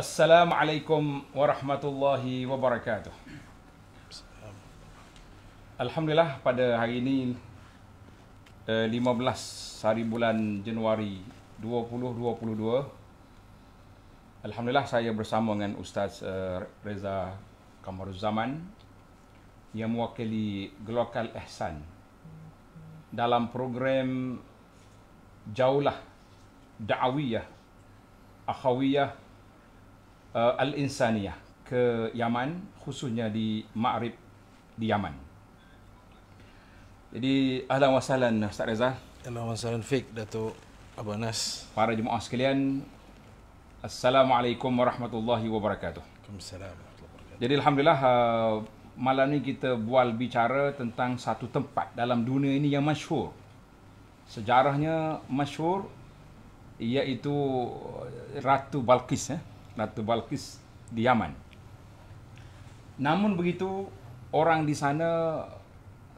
Assalamualaikum warahmatullahi wabarakatuh. Alhamdulillah pada hari ini 15 eh, hari bulan Januari 2022 Alhamdulillah saya bersama dengan Ustaz eh, Reza Kamaruzaman yang mewakili Global Ehsan dalam program Jaulah Da'awiyah Akhawiyah uh, Al-Insaniyah ke Yaman khususnya di Ma'rib di Yaman. Jadi ahlan wasalan Ustaz Reza. Ahlan wasalan Fik Datuk Abu Anas. Para jemaah sekalian, Assalamualaikum warahmatullahi wabarakatuh. Waalaikumsalam warahmatullahi wabarakatuh. Jadi alhamdulillah uh, malam ni kita bual bicara tentang satu tempat dalam dunia ini yang masyhur. Sejarahnya masyhur iaitu Ratu Balkis eh. Ratu Balkis di Yaman. Namun begitu, orang di sana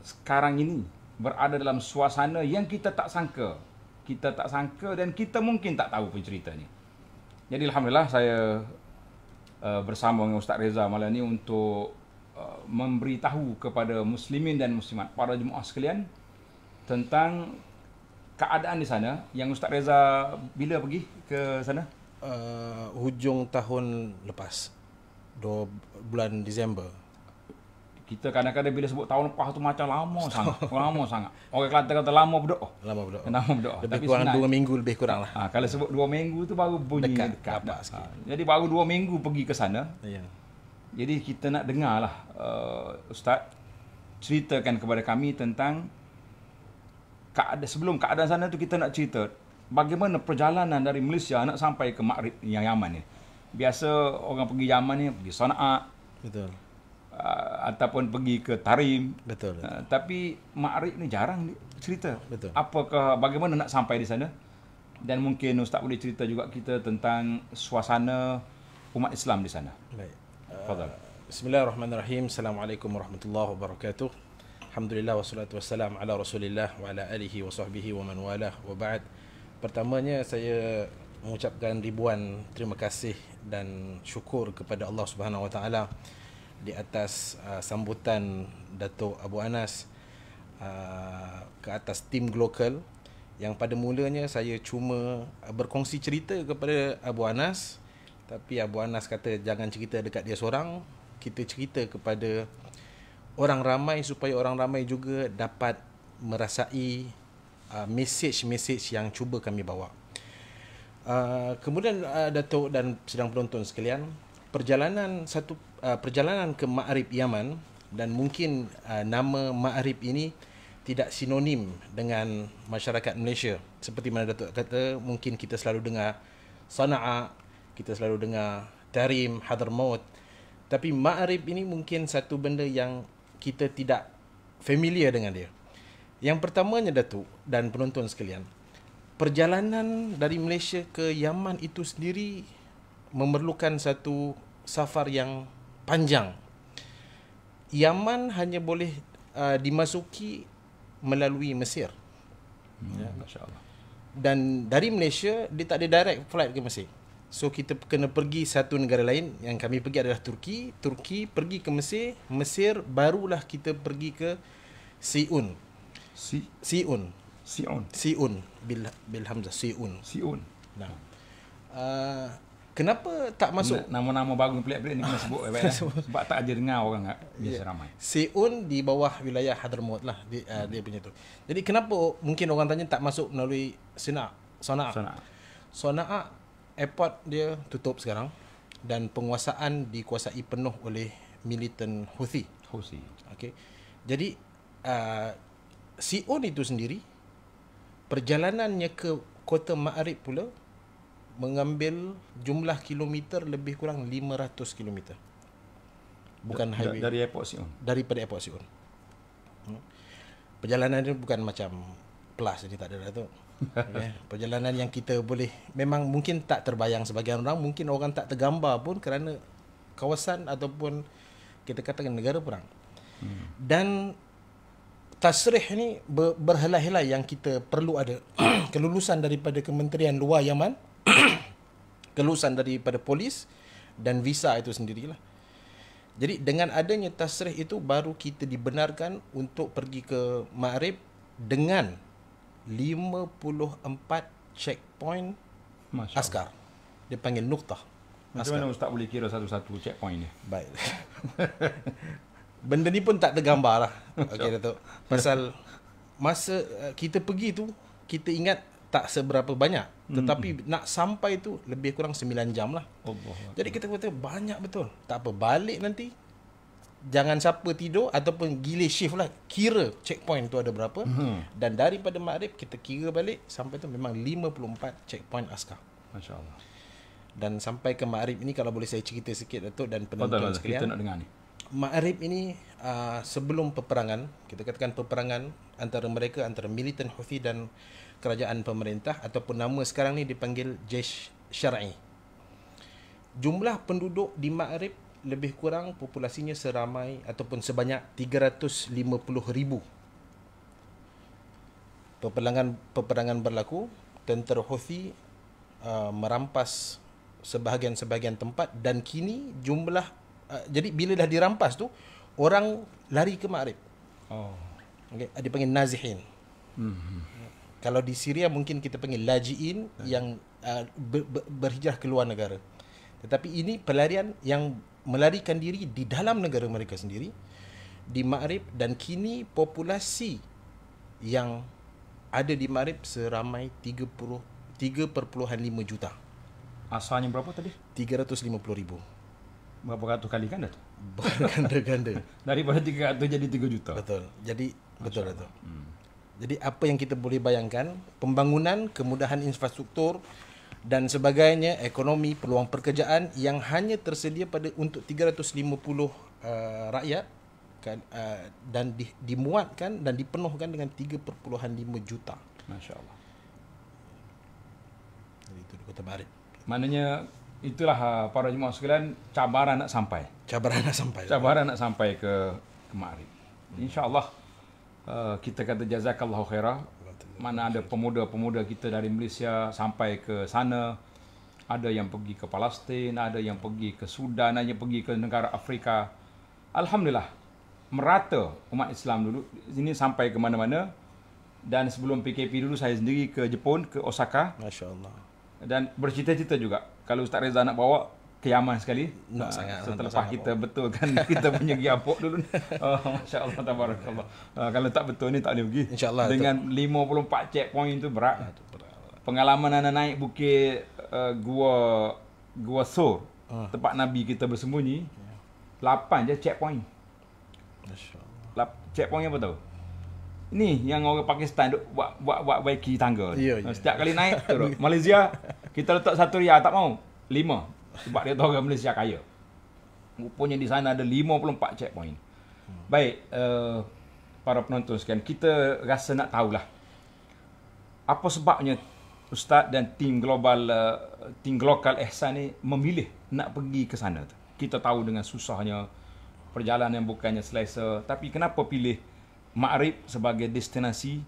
sekarang ini berada dalam suasana yang kita tak sangka. Kita tak sangka dan kita mungkin tak tahu pun ceritanya. Jadi Alhamdulillah saya uh, bersama dengan Ustaz Reza malam ini untuk uh, memberitahu kepada muslimin dan muslimat, para jemaah sekalian tentang keadaan di sana yang Ustaz Reza bila pergi ke sana? uh, hujung tahun lepas. Dua bulan Disember. Kita kadang-kadang bila sebut tahun lepas tu macam lama sangat. Lama sangat. Orang Kelantan kata lama berdoa. Lama berdoa. Lama berdoa. Lebih Tapi kurang dua minggu lebih kurang lah. Ha, kalau sebut dua minggu tu baru bunyi dekat. dekat, dekat. Ha, sikit. Ha, jadi baru dua minggu pergi ke sana. Ya. Jadi kita nak dengar lah uh, Ustaz ceritakan kepada kami tentang keadaan, sebelum keadaan sana tu kita nak cerita bagaimana perjalanan dari Malaysia nak sampai ke Maghrib yang Yaman ni. Biasa orang pergi Yaman ni pergi Sana'a. Betul. Uh, ataupun pergi ke Tarim. Betul. betul. Uh, tapi Maghrib ni jarang cerita. Betul. Apakah bagaimana nak sampai di sana? Dan mungkin Ustaz boleh cerita juga kita tentang suasana umat Islam di sana. Baik. Fadal. Uh, Bismillahirrahmanirrahim. Assalamualaikum warahmatullahi wabarakatuh. Alhamdulillah wassalatu wassalam ala Rasulillah wa ala alihi wa sahbihi wa man walah wa ba'd. Ba pertamanya saya mengucapkan ribuan terima kasih dan syukur kepada Allah Subhanahu Wa Taala di atas uh, sambutan Datuk Abu Anas uh, ke atas tim global yang pada mulanya saya cuma berkongsi cerita kepada Abu Anas tapi Abu Anas kata jangan cerita dekat dia seorang kita cerita kepada orang ramai supaya orang ramai juga dapat merasai uh, message-message yang cuba kami bawa. Uh, kemudian uh, Datuk dan sedang penonton sekalian, perjalanan satu uh, perjalanan ke Ma'arib Yaman dan mungkin uh, nama Ma'arib ini tidak sinonim dengan masyarakat Malaysia. Seperti mana Datuk kata, mungkin kita selalu dengar Sana'a, kita selalu dengar Tarim, Hadramaut. Tapi Ma'arib ini mungkin satu benda yang kita tidak familiar dengan dia. Yang pertamanya Datuk dan penonton sekalian Perjalanan dari Malaysia ke Yaman itu sendiri Memerlukan satu safar yang panjang Yaman hanya boleh uh, dimasuki melalui Mesir hmm, ya, Dan dari Malaysia dia tak ada direct flight ke Mesir So kita kena pergi satu negara lain Yang kami pergi adalah Turki Turki pergi ke Mesir Mesir barulah kita pergi ke Siun Si Siun. Siun. Siun bil bil hamzah Siun. Siun. Nah. Uh, kenapa tak masuk nama-nama baru pelik-pelik ni kena sebut baik eh, eh. sebab tak ada dengar orang tak ya. biasa yeah. ramai. Siun di bawah wilayah Hadramaut lah di, uh, hmm. dia punya tu. Jadi kenapa mungkin orang tanya tak masuk melalui Sina'a? Sana'a. Sana'a. Sana'a airport dia tutup sekarang dan penguasaan dikuasai penuh oleh militan Houthi. Houthi. Okey. Jadi uh, Sion itu sendiri perjalanannya ke kota Ma'arib pula mengambil jumlah kilometer lebih kurang 500 kilometer. Bukan dari highway. Dari airport Sion? Daripada airport Sion. Hmm. Perjalanan itu bukan macam plus ini tak ada lah tu. Yeah. Perjalanan yang kita boleh Memang mungkin tak terbayang sebagian orang Mungkin orang tak tergambar pun kerana Kawasan ataupun Kita katakan negara perang hmm. Dan tasrih ni ber, berhelai-helai yang kita perlu ada kelulusan daripada kementerian luar Yaman kelulusan daripada polis dan visa itu sendirilah jadi dengan adanya tasrih itu baru kita dibenarkan untuk pergi ke Marib dengan 54 checkpoint Masya askar dia panggil nukta. Macam mana Ustaz boleh kira satu-satu checkpoint dia? Baik. Benda ni pun tak tergambar lah Okay Datuk Pasal Masa eh, kita pergi tu Kita ingat tak seberapa banyak hmm. Tetapi hmm. nak sampai tu Lebih kurang 9 jam lah Allah Jadi kita kata banyak betul Tak apa balik nanti Jangan siapa tidur Ataupun gila shift lah Kira checkpoint tu ada berapa hmm. Dan daripada maghrib Kita kira balik Sampai tu memang 54 checkpoint askar Masya Allah dan sampai ke maghrib ni kalau boleh saya cerita sikit Datuk dan penonton sekalian. Kita nak dengar ni. Ma'arib ini uh, sebelum peperangan, kita katakan peperangan antara mereka, antara militan Houthi dan kerajaan pemerintah ataupun nama sekarang ni dipanggil Jesh Syar'i. Jumlah penduduk di Ma'arib lebih kurang populasinya seramai ataupun sebanyak 350 ribu. Peperangan, peperangan berlaku, tentera Houthi uh, merampas sebahagian-sebahagian tempat dan kini jumlah Ah, jadi bila dah dirampas tu orang lari ke Maghrib. Oh. Okey, ada panggil nazihin. Hmm. Kalau di Syria mungkin kita panggil lajiin hmm. yang uh, ah, ber, ber, berhijrah keluar negara. Tetapi ini pelarian yang melarikan diri di dalam negara mereka sendiri di Maghrib dan kini populasi yang ada di Maghrib seramai 30 3.5 juta. Asalnya berapa tadi? 350 ribu berapa ratus kali ganda tu? Berganda-ganda. Daripada 300 jadi 3 juta. Betul. Jadi Masya betul Allah. Hmm. Jadi apa yang kita boleh bayangkan, pembangunan, kemudahan infrastruktur dan sebagainya, ekonomi, peluang pekerjaan yang hanya tersedia pada untuk 350 uh, eh, rakyat kan, uh, dan di, dimuatkan dan dipenuhkan dengan 3.5 juta. Masya-Allah. Jadi itu di Kota Barat. Maknanya itulah uh, ah, para jemaah sekalian cabaran nak sampai. Cabaran nak sampai. Cabaran nak sampai ke ke Makrib. Insya-Allah uh, kita kata jazakallahu khairah. Mana ada pemuda-pemuda kita dari Malaysia sampai ke sana. Ada yang pergi ke Palestin, ada yang pergi ke Sudan, ada yang pergi ke negara Afrika. Alhamdulillah merata umat Islam dulu ini sampai ke mana-mana. Dan sebelum PKP dulu saya sendiri ke Jepun, ke Osaka. Masya-Allah dan bercita-cita juga kalau Ustaz Reza nak bawa ke Yaman sekali nah, uh, sangat, setelah sangat kita bawa. betulkan kita punya giapok dulu ni uh, oh, Masya Allah Tabarakallah uh, kalau tak betul ni tak boleh pergi InsyaAllah dengan itu. 54 checkpoint ah, tu berat pengalaman anak naik bukit uh, gua gua so uh. Ah. tempat Nabi kita bersembunyi 8 je checkpoint Masya Allah. checkpoint apa tahu? ni yang orang Pakistan duk buat buat buat baiki tangga. Yeah, ya, ya. yeah. Setiap kali naik turun. Malaysia kita letak satu ria tak mau. Lima. Sebab dia tahu orang Malaysia kaya. Rupanya di sana ada 54 checkpoint. Baik, uh, para penonton sekalian, kita rasa nak tahulah apa sebabnya ustaz dan tim global uh, tim global Ehsan ni memilih nak pergi ke sana tu. Kita tahu dengan susahnya perjalanan yang bukannya selesa, tapi kenapa pilih Ma'rib sebagai destinasi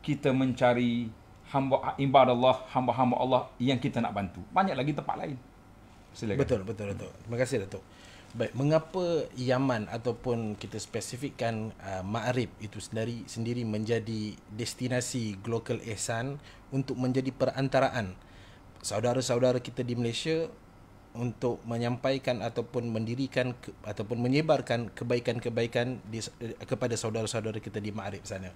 kita mencari hamba ibadah Allah, hamba-hamba Allah yang kita nak bantu. Banyak lagi tempat lain. Silakan. Betul, betul, betul. Terima kasih Datuk. Baik, mengapa Yaman ataupun kita spesifikkan uh, Ma'rib itu sendiri sendiri menjadi destinasi Global Ehsan untuk menjadi perantaraan saudara-saudara kita di Malaysia untuk menyampaikan ataupun mendirikan ke, ataupun menyebarkan kebaikan-kebaikan eh, kepada saudara-saudara kita di Ma'arif sana.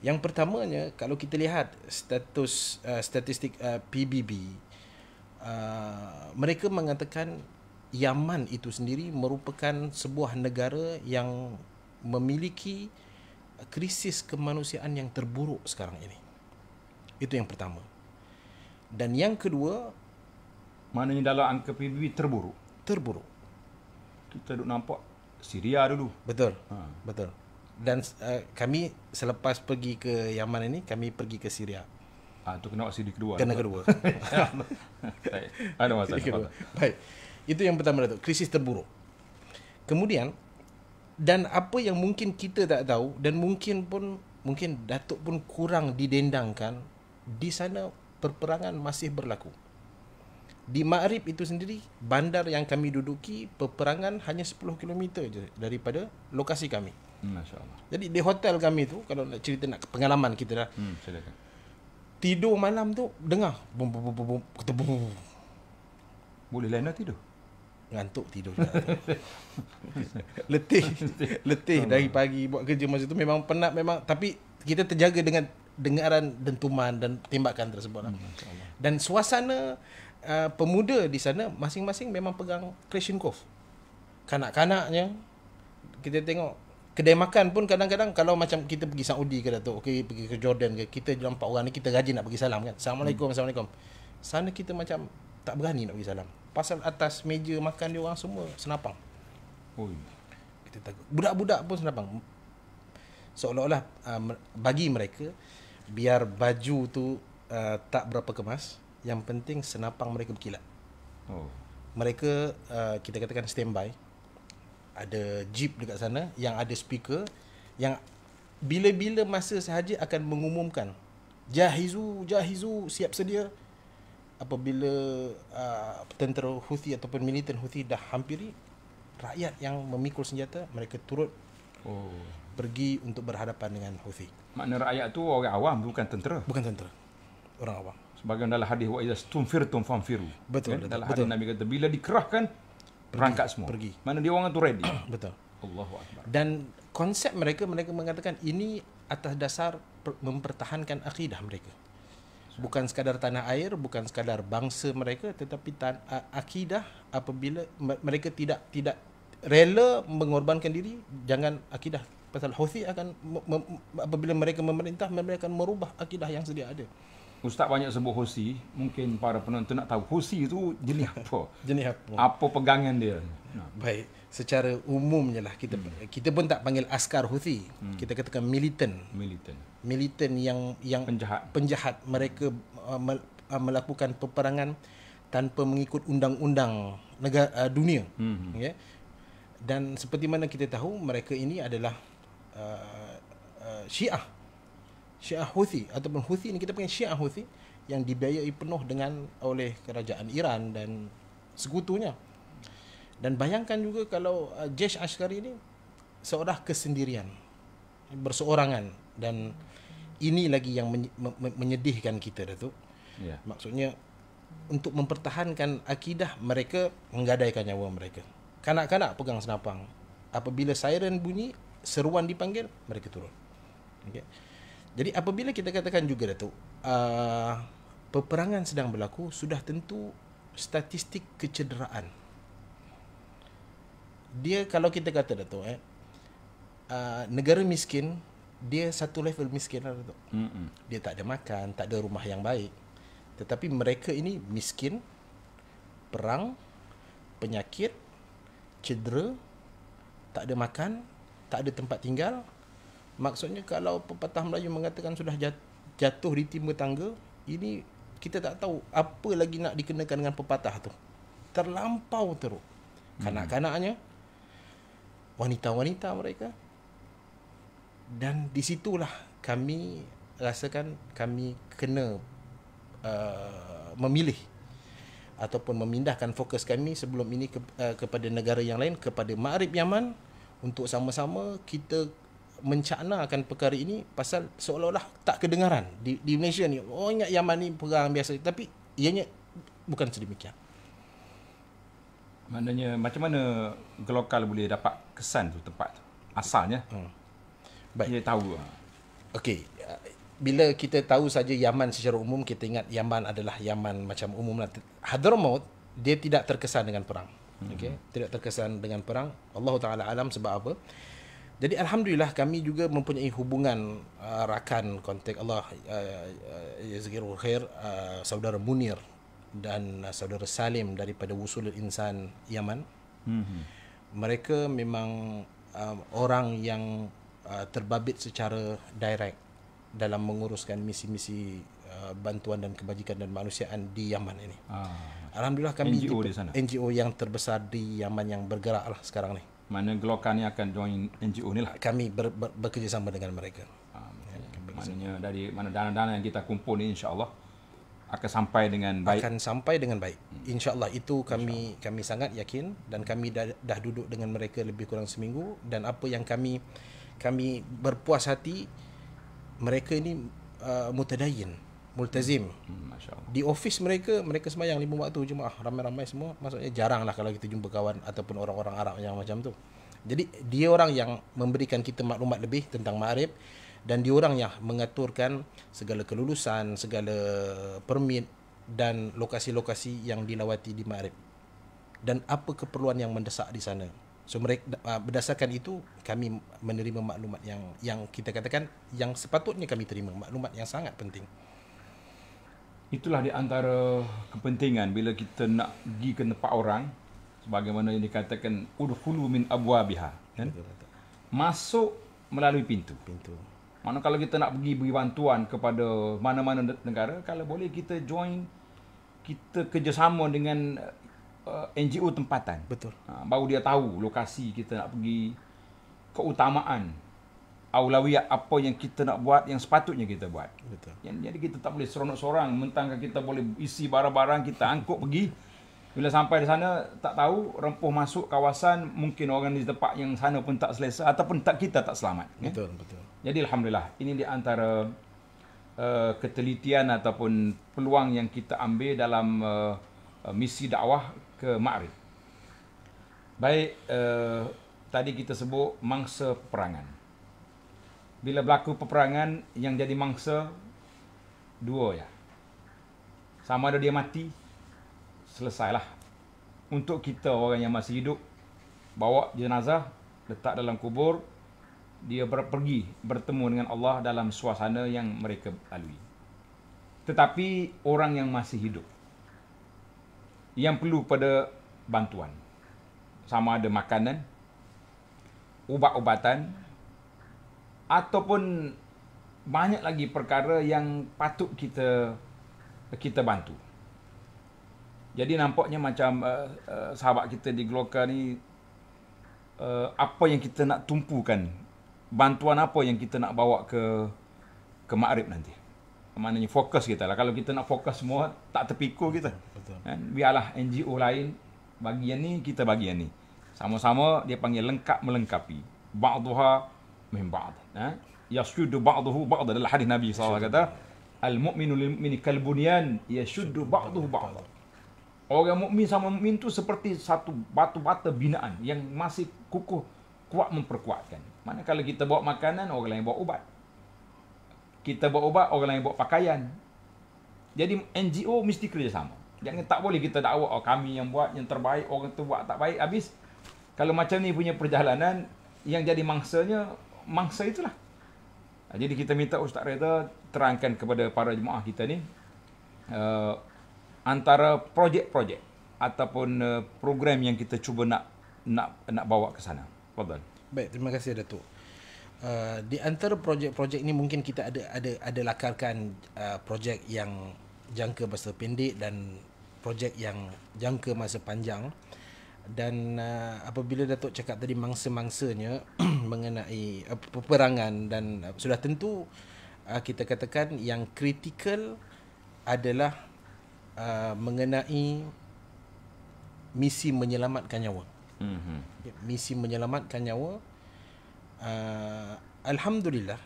Yang pertamanya kalau kita lihat status uh, statistik uh, eh, PBB uh, mereka mengatakan Yaman itu sendiri merupakan sebuah negara yang memiliki krisis kemanusiaan yang terburuk sekarang ini. Itu yang pertama. Dan yang kedua, Maknanya dalam angka PBB terburuk. Terburuk. Kita duk nampak Syria dulu. Betul. Ha. Betul. Dan uh, kami selepas pergi ke Yaman ini, kami pergi ke Syria. Ah ha, tu kena vaksin kedua. Kena kedua. Baik. Ada masalah. Kedua. Baik. Itu yang pertama tu, krisis terburuk. Kemudian dan apa yang mungkin kita tak tahu dan mungkin pun mungkin datuk pun kurang didendangkan di sana perperangan masih berlaku di Ma'rib itu sendiri bandar yang kami duduki peperangan hanya 10 km je daripada lokasi kami. Hmm, Masya-Allah. Jadi di hotel kami tu kalau nak cerita nak pengalaman kita dah. Hmm, Tidur malam tu dengar bum bum bum bum kata bum. Boleh lain lah tidur. Ngantuk tidur letih letih dari pagi buat kerja masa tu memang penat memang tapi kita terjaga dengan dengaran dentuman dan tembakan tersebut lah. Hmm, dan suasana uh, pemuda di sana masing-masing memang pegang Christian Cove. Kanak-kanaknya kita tengok kedai makan pun kadang-kadang kalau macam kita pergi Saudi ke Datuk, okey pergi ke Jordan ke, kita jumpa empat orang ni kita rajin nak bagi salam kan. Assalamualaikum, hmm. assalamualaikum. Sana kita macam tak berani nak bagi salam. Pasal atas meja makan dia orang semua senapang. Oi. Kita takut. Budak-budak pun senapang. Seolah-olah uh, bagi mereka biar baju tu uh, tak berapa kemas, yang penting senapang mereka berkilat. Oh. Mereka uh, kita katakan standby. Ada jeep dekat sana yang ada speaker yang bila-bila masa sahaja akan mengumumkan jahizu jahizu siap sedia apabila uh, tentera Houthi ataupun militan Houthi dah hampiri rakyat yang memikul senjata mereka turut oh pergi untuk berhadapan dengan Houthi. Makna rakyat tu orang awam bukan tentera. Bukan tentera. Orang awam sebagaimana dalam hadis wa iza stumfirtum fanfiru. Betul, kan? Dalam hadis Nabi kata bila dikerahkan berangkat semua. Pergi. Mana dia orang tu ready? betul. Allahu akbar. Dan konsep mereka mereka mengatakan ini atas dasar mempertahankan akidah mereka. Bukan sekadar tanah air, bukan sekadar bangsa mereka tetapi tan- akidah apabila mereka tidak tidak rela mengorbankan diri jangan akidah pasal Houthi akan apabila mereka memerintah mereka akan merubah akidah yang sedia ada. Ustaz banyak sebut hosi, mungkin para penonton nak tahu hosi itu jenis apa? jenis apa? Apa pegangan dia? Baik, secara umumnya lah kita hmm. kita pun tak panggil askar hosi. Hmm. Kita katakan militant. Militant. Militant yang yang penjahat. Penjahat mereka uh, uh melakukan peperangan tanpa mengikut undang-undang negara uh, dunia. Hmm. Ya. Dan seperti mana kita tahu mereka ini adalah uh, uh, Syiah. Syiah Houthi ataupun Houthi ni kita panggil Syiah Houthi yang dibiayai penuh dengan oleh kerajaan Iran dan sekutunya. Dan bayangkan juga kalau uh, Jesh Ashkari ini seorang kesendirian, berseorangan dan ini lagi yang menyedihkan kita Datuk. Yeah. Maksudnya untuk mempertahankan akidah mereka menggadaikan nyawa mereka. Kanak-kanak pegang senapang. Apabila siren bunyi, seruan dipanggil, mereka turun. Okay. Jadi apabila kita katakan juga Datuk, uh, peperangan sedang berlaku, sudah tentu statistik kecederaan. Dia kalau kita kata Datuk, eh, uh, negara miskin, dia satu level miskin lah Datuk. Mm-mm. Dia tak ada makan, tak ada rumah yang baik. Tetapi mereka ini miskin, perang, penyakit, cedera, tak ada makan, tak ada tempat tinggal, Maksudnya kalau pepatah Melayu mengatakan sudah jatuh di timur tangga, ini kita tak tahu apa lagi nak dikenakan dengan pepatah tu. Terlampau teruk. Hmm. Kanak-kanaknya, wanita-wanita mereka. Dan di situlah kami rasakan kami kena uh, memilih ataupun memindahkan fokus kami sebelum ini ke, uh, kepada negara yang lain kepada Maghrib Yaman untuk sama-sama kita Mencakna akan perkara ini pasal seolah-olah tak kedengaran di, di Malaysia ni. Orang oh, ingat Yaman ni perang biasa tapi ianya bukan sedemikian. Maknanya macam mana Gelokal boleh dapat kesan tu tempat tu? Asalnya. Hmm. Baik. Dia tahu. Ah. Okey. Bila kita tahu saja Yaman secara umum, kita ingat Yaman adalah Yaman macam umum. Lah. Hadramaut, dia tidak terkesan dengan perang. Okey. Hmm. Tidak terkesan dengan perang. Allah Ta'ala alam sebab apa? Jadi alhamdulillah kami juga mempunyai hubungan uh, rakan kontak Allah Yazgirul uh, uh, uh, saudara Munir dan uh, saudara Salim daripada Wusul Insan Yaman. Mm-hmm. Mereka memang uh, orang yang uh, terbabit secara direct dalam menguruskan misi-misi uh, bantuan dan kebajikan dan manusiaan di Yaman ini. Ah. Alhamdulillah kami NGO di sana. NGO yang terbesar di Yaman yang bergerak lah sekarang ni mana Glocka ni akan join NGO ni lah. Kami ber, ber, bekerjasama dengan mereka. Ah, ya, dari mana dana-dana yang kita kumpul ni insya-Allah akan sampai dengan baik. Akan sampai dengan baik. Hmm. Insya-Allah itu kami insya kami sangat yakin dan kami dah, dah duduk dengan mereka lebih kurang seminggu dan apa yang kami kami berpuas hati mereka ini uh, mutadayin multazim. Hmm, di office mereka mereka sembahyang lima waktu jemaah ramai-ramai semua. Maksudnya jarang lah kalau kita jumpa kawan ataupun orang-orang Arab yang macam tu. Jadi dia orang yang memberikan kita maklumat lebih tentang maghrib dan dia orang yang mengaturkan segala kelulusan, segala permit dan lokasi-lokasi yang dilawati di maghrib. Dan apa keperluan yang mendesak di sana. So mereka ah, berdasarkan itu kami menerima maklumat yang yang kita katakan yang sepatutnya kami terima maklumat yang sangat penting itulah di antara kepentingan bila kita nak pergi ke tempat orang sebagaimana yang dikatakan udhulu min abwabiha kan masuk melalui pintu pintu mana kalau kita nak pergi beri bantuan kepada mana-mana negara kalau boleh kita join kita kerjasama dengan uh, eh, NGO tempatan betul ha, baru dia tahu lokasi kita nak pergi keutamaan aulawiyah apa yang kita nak buat yang sepatutnya kita buat. Betul. Jadi kita tak boleh seronok seorang mentangkan kita boleh isi barang-barang kita angkut pergi. Bila sampai di sana tak tahu rempuh masuk kawasan mungkin orang di tempat yang sana pun tak selesa ataupun tak kita tak selamat. Ya. Betul ya? betul. Jadi alhamdulillah ini di antara uh, ketelitian ataupun peluang yang kita ambil dalam uh, uh, misi dakwah ke makrifat. Baik uh, tadi kita sebut mangsa peperangan bila berlaku peperangan yang jadi mangsa dua ya. Sama ada dia mati, selesailah. Untuk kita orang yang masih hidup, bawa jenazah, letak dalam kubur, dia pergi bertemu dengan Allah dalam suasana yang mereka lalui. Tetapi orang yang masih hidup, yang perlu pada bantuan, sama ada makanan, ubat-ubatan, ataupun banyak lagi perkara yang patut kita kita bantu. Jadi nampaknya macam uh, uh, sahabat kita di Gloka ni uh, apa yang kita nak tumpukan bantuan apa yang kita nak bawa ke ke makrib nanti. Maknanya fokus kita lah. Kalau kita nak fokus semua tak terpikul kita. Betul. Kan? Biarlah NGO lain bagian ni kita bagian ni. Sama-sama dia panggil lengkap melengkapi. Ba'duha min ba'd ha yashuddu ba'dahu ba'd adalah hadis nabi SAW kata al mu'minu lil mu'mini kal bunyan yashuddu ba'dahu ba'd orang mukmin sama mukmin tu seperti satu batu bata binaan yang masih kukuh kuat memperkuatkan mana kalau kita bawa makanan orang lain bawa ubat kita bawa ubat orang lain bawa pakaian jadi NGO mesti kerjasama jangan tak boleh kita dakwa oh, kami yang buat yang terbaik orang tu buat tak baik habis kalau macam ni punya perjalanan yang jadi mangsanya mangsa itulah. Ah, jadi kita minta Ustaz Reza terangkan kepada para jemaah kita ni uh, antara projek-projek ataupun uh, program yang kita cuba nak nak nak bawa ke sana. Fadhal. Baik, terima kasih Datuk. Uh, di antara projek-projek ini mungkin kita ada ada ada lakarkan uh, projek yang jangka masa pendek dan projek yang jangka masa panjang dan uh, apabila Datuk cakap tadi mangsa-mangsanya mengenai uh, peperangan dan uh, sudah tentu uh, kita katakan yang kritikal adalah uh, mengenai misi menyelamatkan nyawa. Mm-hmm. Misi menyelamatkan nyawa. Uh, Alhamdulillah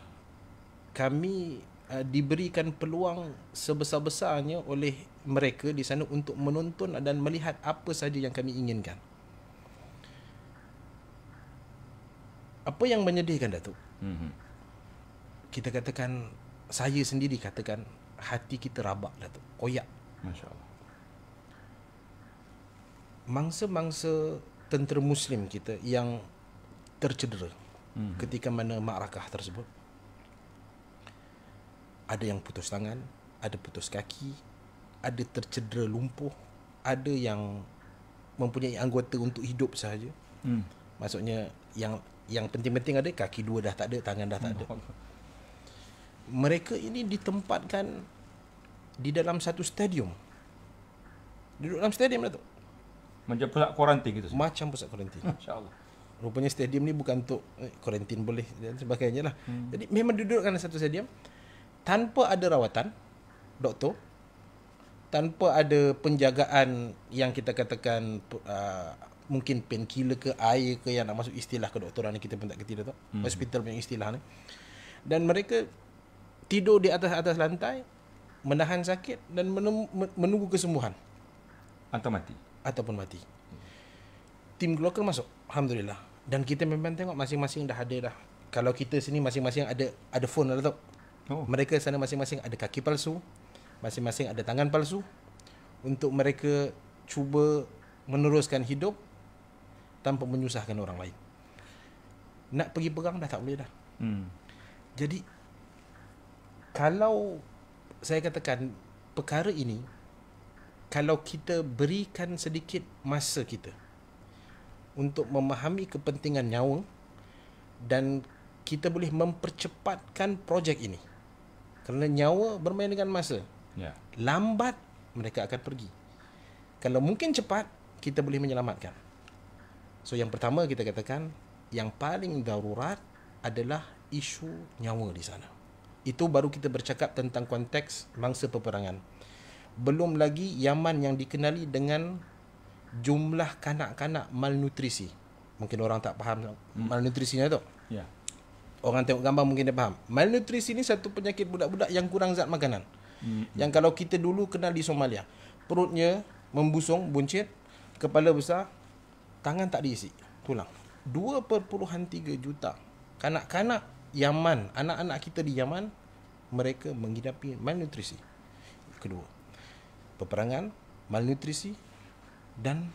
kami uh, diberikan peluang sebesar-besarnya oleh mereka di sana untuk menonton dan melihat apa saja yang kami inginkan. apa yang menyedihkan Datuk? Hmm. Kita katakan saya sendiri katakan hati kita rabak Datuk, koyak. Masya-Allah. Mangsa-mangsa tentera muslim kita yang tercedera hmm. ketika mana makrakah tersebut. Ada yang putus tangan, ada putus kaki, ada tercedera lumpuh, ada yang mempunyai anggota untuk hidup sahaja. Hmm. Maksudnya yang yang penting-penting ada kaki dua dah tak ada tangan dah tak ada mereka ini ditempatkan di dalam satu stadium duduk dalam stadium lah tu macam pusat kuarantin gitu sih. macam pusat kuarantin insyaallah rupanya stadium ni bukan untuk eh, kuarantin boleh dan sebagainya lah hmm. jadi memang duduk dalam satu stadium tanpa ada rawatan doktor tanpa ada penjagaan yang kita katakan uh, mungkin painkiller ke air ke yang nak masuk istilah ke doktoran ni kita pun tak ketidak tu hmm. hospital punya istilah ni dan mereka tidur di atas atas lantai menahan sakit dan menunggu kesembuhan atau mati ataupun mati tim global masuk alhamdulillah dan kita memang tengok masing-masing dah ada dah kalau kita sini masing-masing ada ada phone lah tu oh. mereka sana masing-masing ada kaki palsu masing-masing ada tangan palsu untuk mereka cuba meneruskan hidup tanpa menyusahkan orang lain. Nak pergi perang dah tak boleh dah. Hmm. Jadi kalau saya katakan perkara ini kalau kita berikan sedikit masa kita untuk memahami kepentingan nyawa dan kita boleh mempercepatkan projek ini. Kerana nyawa bermain dengan masa. Ya. Lambat mereka akan pergi. Kalau mungkin cepat kita boleh menyelamatkan. So yang pertama kita katakan yang paling darurat adalah isu nyawa di sana. Itu baru kita bercakap tentang konteks mangsa peperangan. Belum lagi Yaman yang dikenali dengan jumlah kanak-kanak malnutrisi. Mungkin orang tak faham hmm. malnutrisi ni tu. Ya. Orang tengok gambar mungkin dia faham. Malnutrisi ni satu penyakit budak-budak yang kurang zat makanan. hmm, hmm. Yang kalau kita dulu kenal di Somalia, perutnya membusung, buncit, kepala besar, tangan tak diisi tulang 2.3 juta kanak-kanak Yaman anak-anak kita di Yaman mereka menghidapi malnutrisi kedua peperangan malnutrisi dan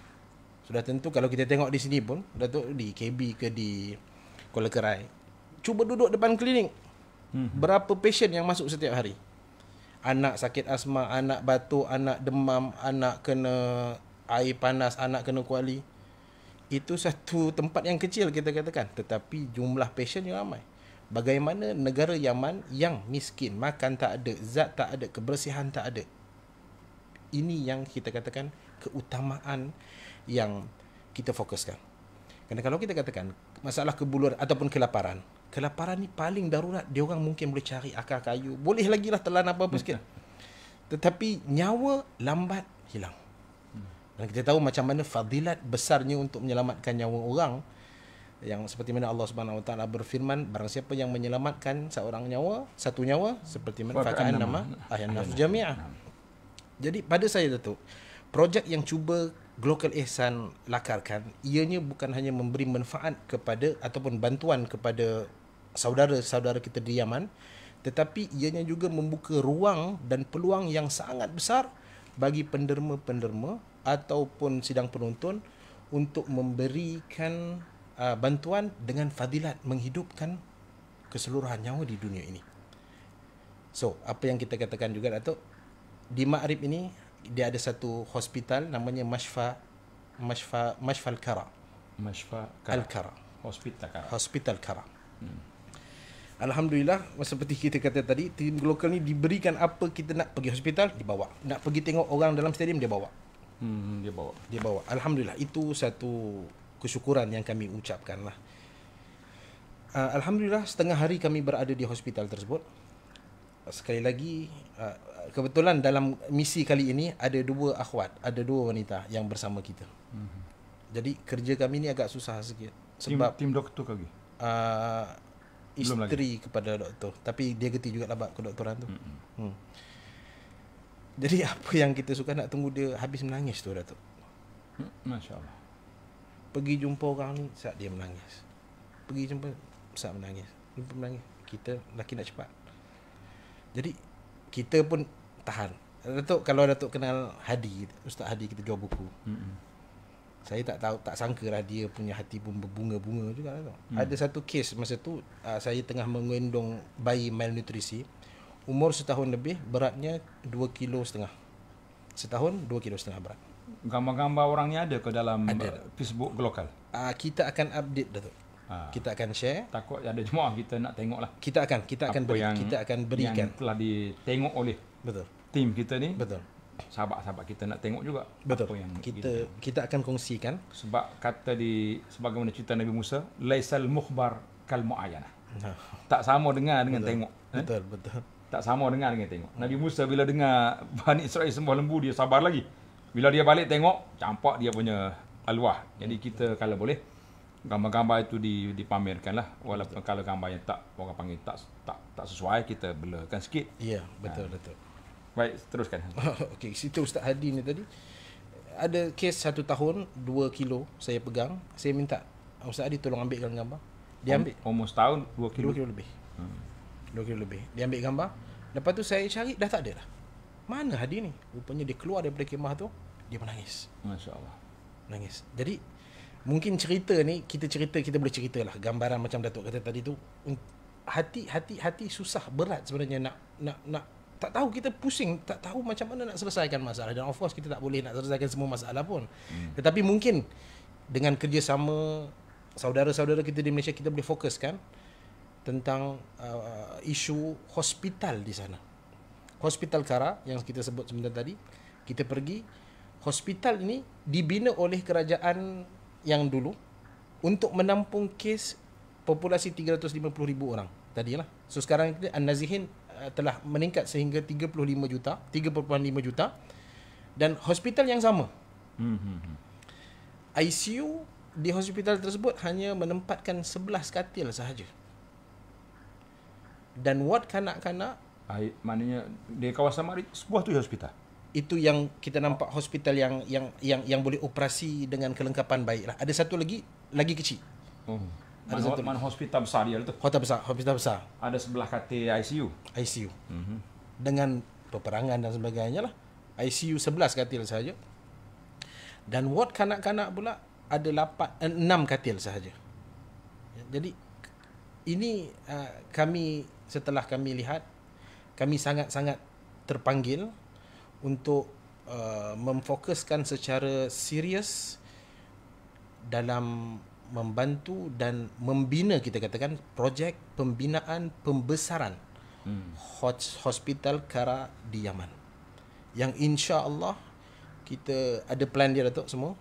sudah tentu kalau kita tengok di sini pun dah tu di KB ke di Kuala Kerai cuba duduk depan klinik hmm. berapa pasien yang masuk setiap hari anak sakit asma anak batuk anak demam anak kena air panas anak kena kuali itu satu tempat yang kecil kita katakan tetapi jumlah pasien yang ramai bagaimana negara Yaman yang miskin makan tak ada zat tak ada kebersihan tak ada ini yang kita katakan keutamaan yang kita fokuskan kerana kalau kita katakan masalah kebuluran ataupun kelaparan kelaparan ni paling darurat dia orang mungkin boleh cari akar kayu boleh lagi lah telan apa-apa sikit tetapi nyawa lambat hilang dan kita tahu macam mana fadilat besarnya untuk menyelamatkan nyawa orang yang seperti mana Allah Subhanahu Wa Taala berfirman barang siapa yang menyelamatkan seorang nyawa satu nyawa seperti mana fakan nama ayat nafsu jami'ah jadi pada saya tu projek yang cuba Global Ihsan lakarkan ianya bukan hanya memberi manfaat kepada ataupun bantuan kepada saudara-saudara kita di Yaman tetapi ianya juga membuka ruang dan peluang yang sangat besar bagi penderma-penderma ataupun sidang penuntun untuk memberikan uh, bantuan dengan fadilat menghidupkan keseluruhan nyawa di dunia ini. So, apa yang kita katakan juga Datuk, di Maghrib ini dia ada satu hospital namanya Mashfa Mashfa Mashfal Kara. Mashfa Kara. Al-Kara. Hospital Kara. Hospital Kara. Hmm. Alhamdulillah seperti kita kata tadi tim lokal ni diberikan apa kita nak pergi hospital dibawa. Nak pergi tengok orang dalam stadium dia bawa. Hmm, dia bawa. Dia bawa. Alhamdulillah itu satu kesyukuran yang kami ucapkan lah. Uh, ah, Alhamdulillah setengah hari kami berada di hospital tersebut. Sekali lagi uh, kebetulan dalam misi kali ini ada dua akhwat, ada dua wanita yang bersama kita. Hmm. Jadi kerja kami ni agak susah sikit sebab tim, doktor kau Uh, ah, isteri kepada doktor tapi dia geti juga labat ke doktoran tu. Hmm. hmm. hmm. Jadi apa yang kita suka nak tunggu dia habis menangis tu Datuk. Hmm, Masya Allah. Pergi jumpa orang ni saat dia menangis. Pergi jumpa saat menangis. Jumpa menangis. Kita lelaki nak cepat. Jadi kita pun tahan. Datuk kalau Datuk kenal Hadi, Ustaz Hadi kita jual buku. Mm-hmm. Saya tak tahu tak sangka lah dia punya hati pun berbunga-bunga juga Datuk. Mm. Ada satu kes masa tu uh, saya tengah mengendong bayi malnutrisi. Mm umur setahun lebih beratnya 2 kilo setengah. Setahun 2 kilo setengah berat. Gambar-gambar orangnya ada ke dalam ada. Eh, Facebook lokal? Uh, ah, kita akan update Datuk. Ha. Ah. kita akan share takut ada semua kita nak tengoklah kita akan kita akan beri, yang, kita akan berikan yang telah ditengok oleh betul tim kita ni betul sahabat-sahabat kita nak tengok juga betul. apa yang kita kita, kita akan kongsikan sebab kata di sebagaimana cerita Nabi Musa laisal mukhbar kal muayyana ha. tak sama dengar dengan betul. tengok betul eh? betul tak sama dengar dengan tengok. Nabi Musa bila dengar Bani Israel sembah lembu dia sabar lagi. Bila dia balik tengok campak dia punya alwah. Jadi kita kalau boleh gambar-gambar itu dipamerkan lah. walaupun betul. kalau gambar yang tak orang panggil tak tak tak sesuai kita belakan sikit. Ya, betul ha. betul. Baik, teruskan. Okey, situ Ustaz Hadi ni tadi ada kes satu tahun dua kilo saya pegang. Saya minta Ustaz Hadi tolong ambilkan gambar. Dia ambil. Almost tahun dua kilo. 2 kilo lebih. Hmm. 2 kilo lebih Dia ambil gambar Lepas tu saya cari Dah tak ada lah Mana Hadi ni Rupanya dia keluar daripada kemah tu Dia menangis Masya Allah Menangis Jadi Mungkin cerita ni Kita cerita Kita boleh cerita lah Gambaran macam Datuk kata tadi tu Hati Hati Hati susah Berat sebenarnya Nak Nak Nak tak tahu kita pusing tak tahu macam mana nak selesaikan masalah dan of course kita tak boleh nak selesaikan semua masalah pun hmm. tetapi mungkin dengan kerjasama saudara-saudara kita di Malaysia kita boleh fokuskan tentang uh, isu hospital di sana. Hospital Kara yang kita sebut sebentar tadi, kita pergi hospital ini dibina oleh kerajaan yang dulu untuk menampung kes populasi 350,000 orang tadilah. So sekarang kita An-Nazihin uh, telah meningkat sehingga 35 juta, 3.5 juta dan hospital yang sama. Hmm. hmm, hmm. ICU di hospital tersebut hanya menempatkan 11 katil sahaja dan wad kanak-kanak. Ah, maknanya di kawasan Makrif sebuah tu hospital. Itu yang kita nampak hospital yang yang yang yang boleh operasi dengan kelengkapan baik lah. Ada satu lagi lagi kecil. Oh. Ada mana, satu mana hospital besar dia tu. Hospital besar, hospital besar. Ada sebelah kata ICU. ICU. Mm-hmm. Dengan peperangan dan sebagainya lah. ICU 11 katil sahaja. Dan ward kanak-kanak pula ada 8, 6 eh, katil sahaja. Jadi ini uh, kami setelah kami lihat kami sangat-sangat terpanggil untuk uh, memfokuskan secara serius dalam membantu dan membina kita katakan projek pembinaan pembesaran hmm. hospital Kara di Yaman yang insya-Allah kita ada plan dia Datuk semua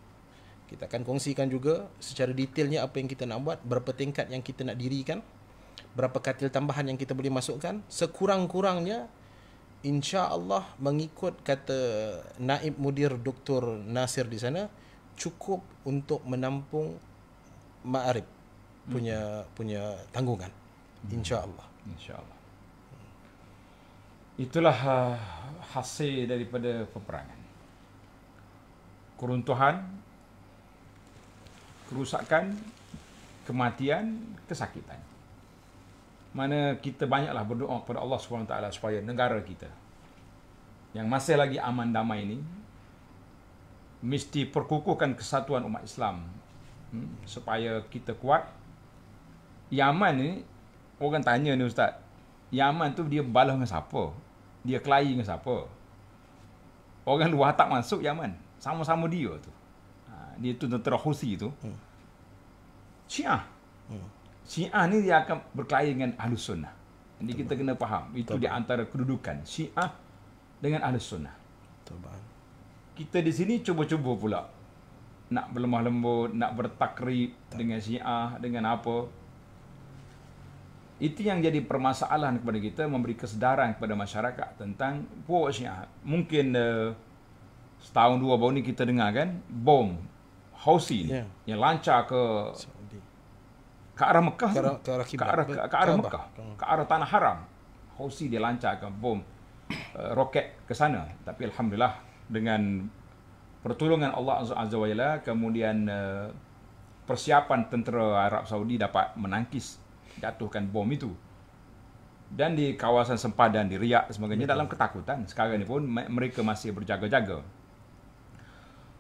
kita akan kongsikan juga secara detailnya apa yang kita nak buat berapa tingkat yang kita nak dirikan berapa katil tambahan yang kita boleh masukkan sekurang-kurangnya insya-Allah mengikut kata naib mudir Dr Nasir di sana cukup untuk menampung ma'arib punya hmm. punya tanggungan hmm. insya-Allah insya-Allah itulah uh, hasil daripada peperangan keruntuhan kerusakan kematian kesakitan mana kita banyaklah berdoa kepada Allah SWT supaya negara kita yang masih lagi aman damai ini mesti perkukuhkan kesatuan umat Islam hmm, supaya kita kuat Yaman ni orang tanya ni Ustaz Yaman tu dia balas dengan siapa? Dia kelahi dengan siapa? Orang luar tak masuk Yaman sama-sama dia tu ha, dia tu tentera Husi tu hmm. Syiah hmm. Syiah ni dia akan berkelahi dengan ahli sunnah. Jadi kita kena faham. Itu Tuan. di antara kedudukan Syiah dengan ahli sunnah. Tuan. Kita di sini cuba-cuba pula nak berlemah lembut, nak bertakri Tuan. dengan Syiah, dengan apa. Itu yang jadi permasalahan kepada kita memberi kesedaran kepada masyarakat tentang puak Syiah. Mungkin uh, setahun dua baru ni kita dengar kan bom Hausi yeah. yang lancar ke so ke arah Mekah ke arah ke arah, ke arah, ke, arah Mekah ke arah tanah haram Houthi dia lancarkan bom uh, roket ke sana tapi alhamdulillah dengan pertolongan Allah Azza wa Jalla kemudian uh, persiapan tentera Arab Saudi dapat menangkis jatuhkan bom itu dan di kawasan sempadan di Riyadh sebagainya dalam ketakutan sekarang ni pun mereka masih berjaga-jaga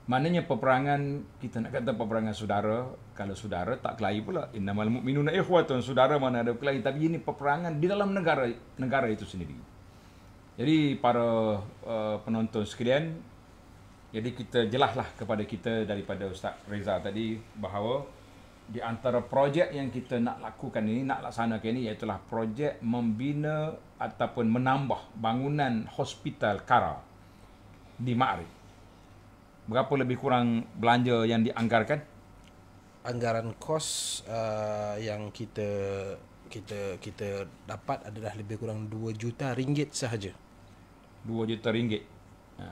Maknanya peperangan kita nak kata peperangan saudara, kalau saudara tak kelahi pula. Innamal mu'minuna ikhwatun, saudara mana ada kelahi. Tapi ini peperangan di dalam negara negara itu sendiri. Jadi para uh, penonton sekalian, jadi kita jelaslah kepada kita daripada Ustaz Reza tadi bahawa di antara projek yang kita nak lakukan ini, nak laksanakan ini iaitu projek membina ataupun menambah bangunan hospital Kara di Ma'rif berapa lebih kurang belanja yang dianggarkan? Anggaran kos uh, yang kita kita kita dapat adalah lebih kurang 2 juta ringgit sahaja. 2 juta ringgit. Ha.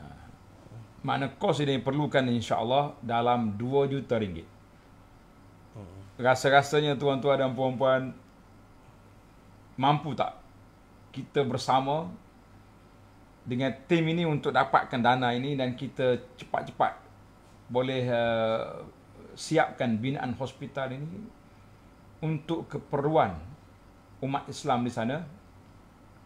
Mana kos yang diperlukan insya-Allah dalam 2 juta ringgit. Hmm. Rasa-rasanya tuan-tuan dan puan-puan mampu tak kita bersama dengan tim ini untuk dapatkan dana ini dan kita cepat-cepat boleh uh, siapkan binaan hospital ini untuk keperluan umat Islam di sana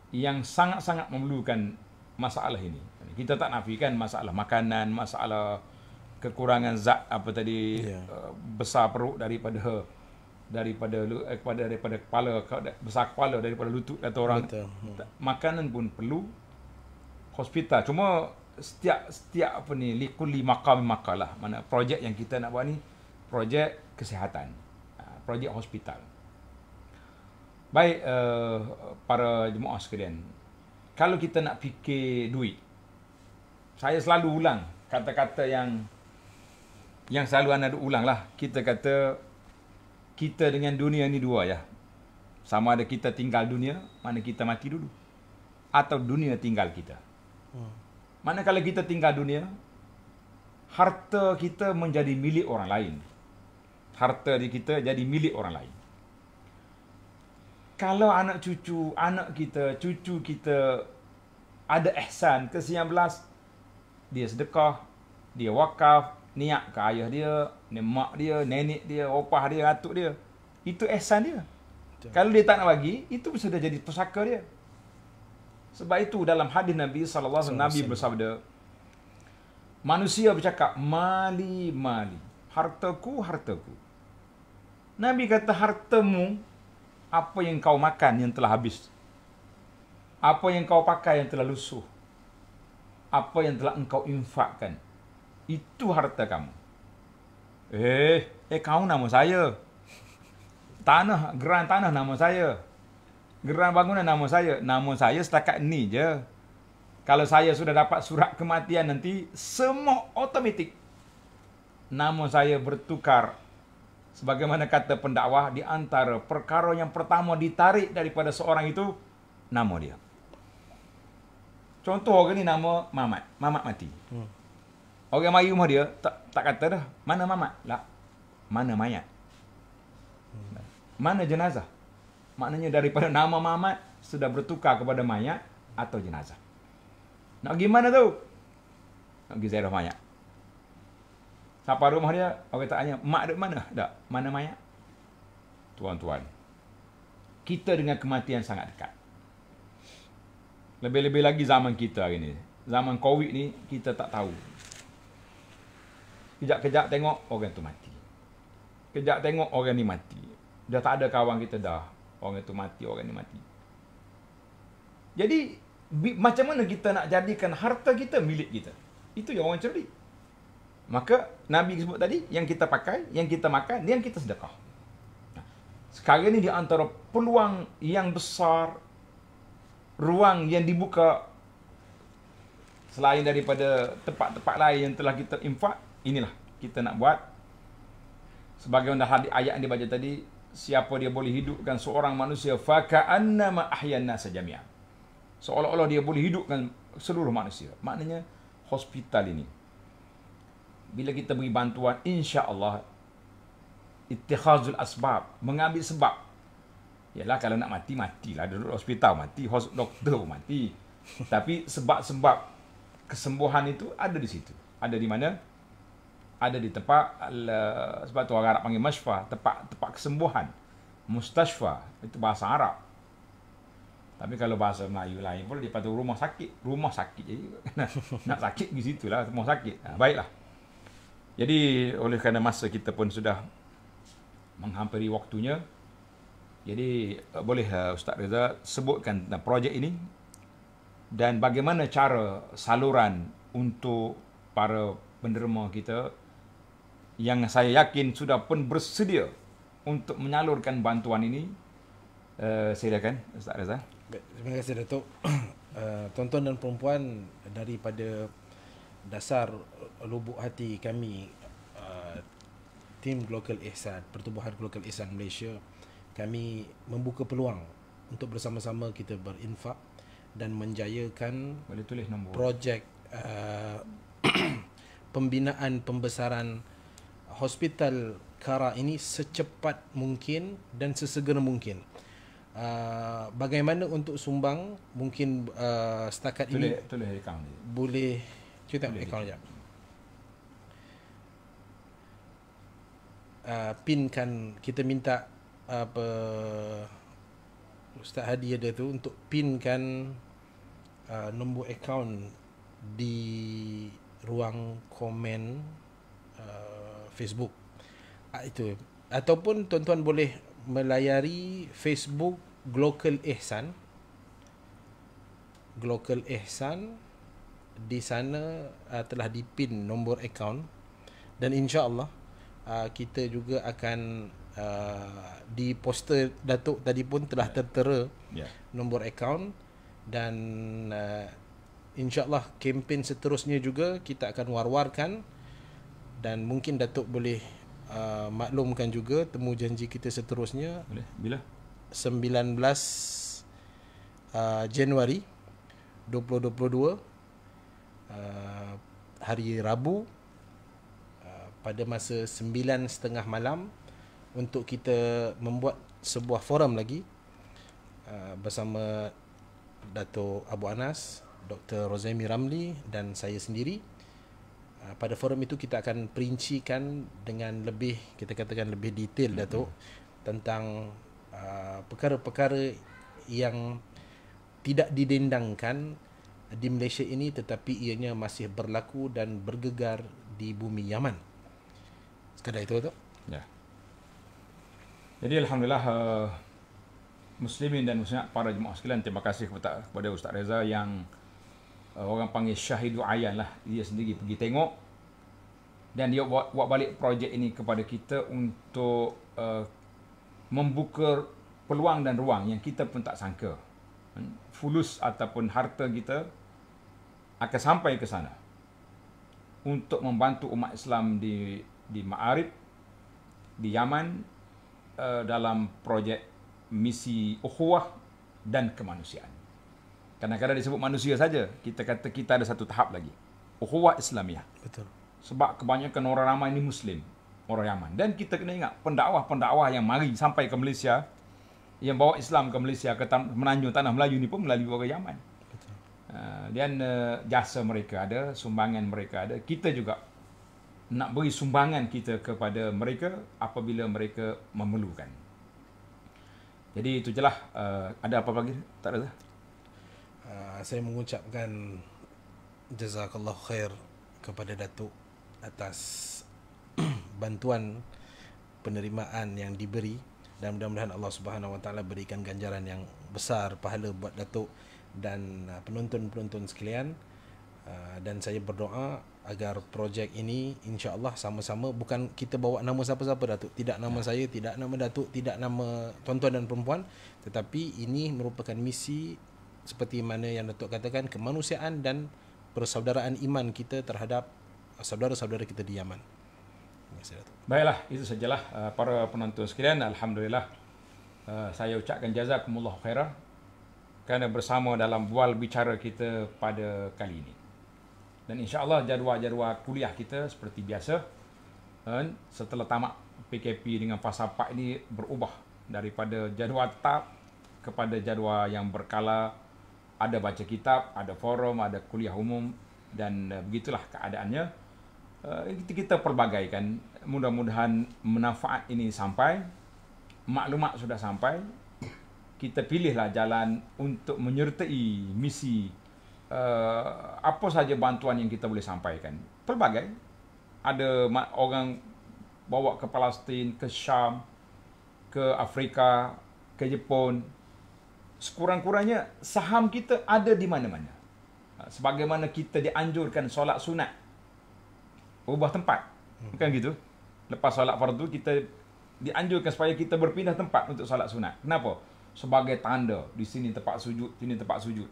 yang sangat-sangat memerlukan masalah ini. Kita tak nafikan masalah makanan, masalah kekurangan zat apa tadi yeah. uh, besar perut daripada daripada daripada eh, daripada kepala besar kepala daripada lutut atau orang Betul. Hmm. makanan pun perlu hospital. Cuma setiap setiap apa ni likuli makam makalah lah. Mana projek yang kita nak buat ni projek kesihatan. Ha, projek hospital. Baik uh, para jemaah sekalian. Kalau kita nak fikir duit. Saya selalu ulang kata-kata yang yang selalu anda ulang lah. Kita kata kita dengan dunia ni dua ya. Sama ada kita tinggal dunia, mana kita mati dulu. Atau dunia tinggal kita. Manakala kita tinggal dunia, harta kita menjadi milik orang lain. Harta kita jadi milik orang lain. Kalau anak cucu, anak kita, cucu kita ada ihsan ke 19, dia sedekah, dia wakaf, niat ke ayah dia, ni mak dia, nenek dia, opah dia, atuk dia. Itu ihsan dia. Kalau dia tak nak bagi, itu sudah jadi pusaka dia. Hmm. Sebab itu dalam hadis Nabi saw, alaihi wasallam Nabi bersabda Manusia bercakap mali mali hartaku hartaku. Nabi kata hartamu apa yang kau makan yang telah habis. Apa yang kau pakai yang telah lusuh. Apa yang telah engkau infakkan. Itu harta kamu. Eh, eh kau nama saya. Tanah, geran tanah nama saya geran bangunan nama saya. Nama saya setakat ni je. Kalau saya sudah dapat surat kematian nanti, semua otomatik nama saya bertukar. Sebagaimana kata pendakwah, di antara perkara yang pertama ditarik daripada seorang itu, nama dia. Contoh orang ni nama Mamat. Mamat mati. Hmm. Orang mari rumah dia, tak, tak kata dah. Mana Mamat? Lah. Mana mayat? Hmm. Mana jenazah? maknanya daripada nama Muhammad sudah bertukar kepada mayat atau jenazah. Nak pergi mana tu? Nak pergi ziarah mayat. Siapa rumah dia? Orang tanya, mak duduk mana? Tak, mana mayat? Tuan-tuan, kita dengan kematian sangat dekat. Lebih-lebih lagi zaman kita hari ni. Zaman Covid ni, kita tak tahu. Kejap-kejap tengok, orang tu mati. Kejap tengok, orang ni mati. Dah tak ada kawan kita dah orang itu mati, orang ini mati. Jadi, bi- macam mana kita nak jadikan harta kita milik kita? Itu yang orang cerdik. Maka, Nabi sebut tadi, yang kita pakai, yang kita makan, yang kita sedekah. Nah, sekarang ni di antara peluang yang besar, ruang yang dibuka selain daripada tempat-tempat lain yang telah kita infak, inilah kita nak buat. Sebagai undang-undang ayat yang dibaca tadi, siapa dia boleh hidupkan seorang manusia faka'anna ma ahyanna sajamia seolah-olah dia boleh hidupkan seluruh manusia maknanya hospital ini bila kita beri bantuan insya-Allah ittikhazul asbab mengambil sebab ialah kalau nak mati matilah duduk hospital mati hos doktor pun mati tapi sebab-sebab kesembuhan itu ada di situ ada di mana ada di tempat sebab tu orang Arab panggil masyfa, tempat tempat kesembuhan. Mustashfa itu bahasa Arab. Tapi kalau bahasa Melayu lain pula dia patut rumah sakit, rumah sakit jadi nak, sakit di situlah rumah sakit. Ha, baiklah. Jadi oleh kerana masa kita pun sudah menghampiri waktunya jadi eh, boleh eh, Ustaz Reza sebutkan tentang projek ini dan bagaimana cara saluran untuk para penderma kita yang saya yakin sudah pun bersedia untuk menyalurkan bantuan ini. Uh, silakan Ustaz Reza. Terima kasih Datuk. Uh, tuan-tuan dan perempuan daripada dasar lubuk hati kami uh, tim Global Ihsan, Pertubuhan Global Ihsan Malaysia, kami membuka peluang untuk bersama-sama kita berinfak dan menjayakan projek uh, pembinaan pembesaran hospital Kara ini secepat mungkin dan sesegera mungkin. Uh, bagaimana untuk sumbang mungkin uh, setakat tulis, ini tulis boleh ni. Boleh cerita rekam aja. Uh, pinkan kita minta apa Ustaz Hadi ada tu untuk pinkan uh, ah, nombor akaun di ruang komen uh, Facebook. Ah, itu ataupun tuan-tuan boleh melayari Facebook Global Ehsan, Global Ehsan di sana uh, telah dipin nombor akaun dan insya-Allah uh, kita juga akan uh, ah, di poster Datuk tadi pun telah ya. tertera yeah. nombor akaun dan uh, insya-Allah kempen seterusnya juga kita akan war-warkan dan mungkin datuk boleh uh, maklumkan juga temu janji kita seterusnya boleh bila 19 uh, Januari 2022 uh, hari Rabu uh, pada masa 9.30 malam untuk kita membuat sebuah forum lagi uh, bersama Datuk Abu Anas, Dr. Rozemi Ramli dan saya sendiri Ah, pada forum itu kita akan perincikan dengan lebih kita katakan lebih detail mm-hmm. tentang uh, perkara-perkara yang tidak didendangkan di Malaysia ini tetapi ianya masih berlaku dan bergegar di bumi Yaman. Sekadar itu Datuk. Ya. Jadi alhamdulillah uh, muslimin dan muslimat para jemaah sekalian terima kasih kepada Ustaz Reza yang Eh, orang panggil Syahidu Ayan lah dia sendiri pergi tengok dan dia buat, buat balik projek ini kepada kita untuk uh, membuka peluang dan ruang yang kita pun tak sangka hmm, fulus ataupun harta kita akan sampai ke sana untuk membantu umat Islam di di Ma'arib di Yaman uh, dalam projek misi ukhuwah dan kemanusiaan Kadang-kadang disebut manusia saja. Kita kata kita ada satu tahap lagi. Ukhuwah Islamiah. Betul. Sebab kebanyakan orang ramai ini Muslim. Orang Yaman. Dan kita kena ingat, pendakwah-pendakwah yang mari sampai ke Malaysia, yang bawa Islam ke Malaysia, ke tan- menanjung tanah Melayu ini pun melalui orang Yaman. Betul. Uh, dan uh, jasa mereka ada, sumbangan mereka ada. Kita juga nak beri sumbangan kita kepada mereka apabila mereka memerlukan. Jadi itu jelah uh, eh, ada apa lagi? Tak ada lah. Ah, saya mengucapkan jazakallah khair kepada datuk atas bantuan penerimaan yang diberi dan mudah-mudahan Allah Subhanahu Wa Taala berikan ganjaran yang besar pahala buat datuk dan ah, penonton-penonton sekalian ah, dan saya berdoa agar projek ini insya-Allah sama-sama bukan kita bawa nama siapa-siapa datuk tidak nama ya. saya tidak nama datuk tidak nama tuan-tuan dan perempuan tetapi ini merupakan misi seperti mana yang Datuk katakan kemanusiaan dan persaudaraan iman kita terhadap eh, saudara-saudara kita di Yaman. Ya, Baiklah, itu sajalah eh, para penonton sekalian. Alhamdulillah, eh, saya ucapkan jazakumullah khairah kerana bersama dalam bual bicara kita pada kali ini. Dan insya Allah jadual-jadual kuliah kita seperti biasa setelah tamat PKP dengan fasa 4 ini berubah daripada jadual tetap kepada jadual yang berkala ada baca kitab, ada forum, ada kuliah umum dan eh, begitulah keadaannya. Eh, kita, kita perbagaikan, mudah-mudahan manfaat ini sampai, maklumat sudah sampai, kita pilihlah jalan untuk menyertai misi eh, apa saja bantuan yang kita boleh sampaikan. Pelbagai, ada orang bawa ke Palestin, ke Syam, ke Afrika, ke Jepun, sekurang-kurangnya saham kita ada di mana-mana. Ha, sebagaimana kita dianjurkan solat sunat. Ubah tempat. Hmm. Bukan gitu. Lepas solat fardu kita dianjurkan supaya kita berpindah tempat untuk solat sunat. Kenapa? Sebagai tanda di sini tempat sujud, sini tempat sujud.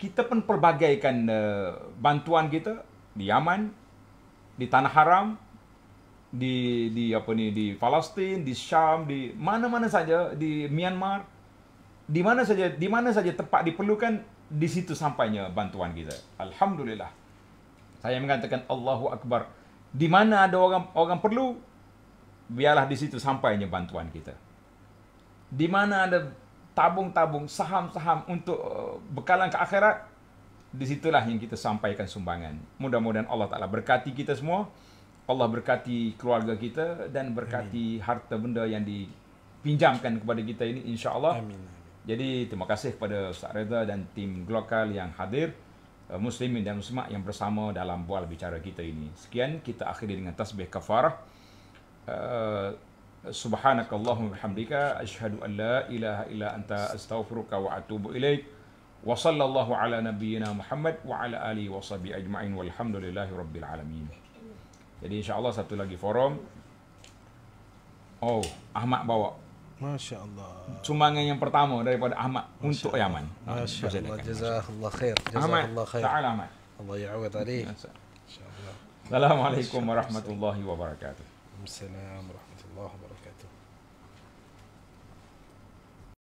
Kita pun pelbagaikan uh, eh, bantuan kita di Yaman, di tanah haram, di di apa ni di Palestin, di Syam, di mana-mana saja di Myanmar di mana saja di mana saja tempat diperlukan di situ sampainya bantuan kita. Alhamdulillah. Saya mengatakan Allahu Akbar. Di mana ada orang orang perlu biarlah di situ sampainya bantuan kita. Di mana ada tabung-tabung saham-saham untuk uh, bekalan ke akhirat di situlah yang kita sampaikan sumbangan. Mudah-mudahan Allah Taala berkati kita semua. Allah berkati keluarga kita dan berkati Amin. harta benda yang dipinjamkan kepada kita ini insya-Allah. Amin. Jadi terima kasih kepada Ustaz Reza dan tim Glokal yang hadir eh, Muslimin dan Muslimat yang bersama dalam bual bicara kita ini Sekian kita akhiri dengan tasbih kafarah eh, Subhanakallahumma bihamdika Ashadu an la ilaha illa anta astaghfiruka wa atubu ilaik Wa sallallahu ala nabiyyina Muhammad wa ala alihi wa sahbihi ajma'in Walhamdulillahi rabbil alamin Jadi insyaAllah satu lagi forum Oh, Ahmad bawa Masya Allah. Sumbangan yang pertama daripada Ahmad Masya untuk Allah. Yaman. Ah, Masya Allah. Allah. Jazakallah khair. Jazakallah khair. Ta'ala Ahmad. Allah ya ya'awad alih. Assalamualaikum warahmatullahi wabarakatuh. Assalamualaikum warahmatullahi wabarakatuh.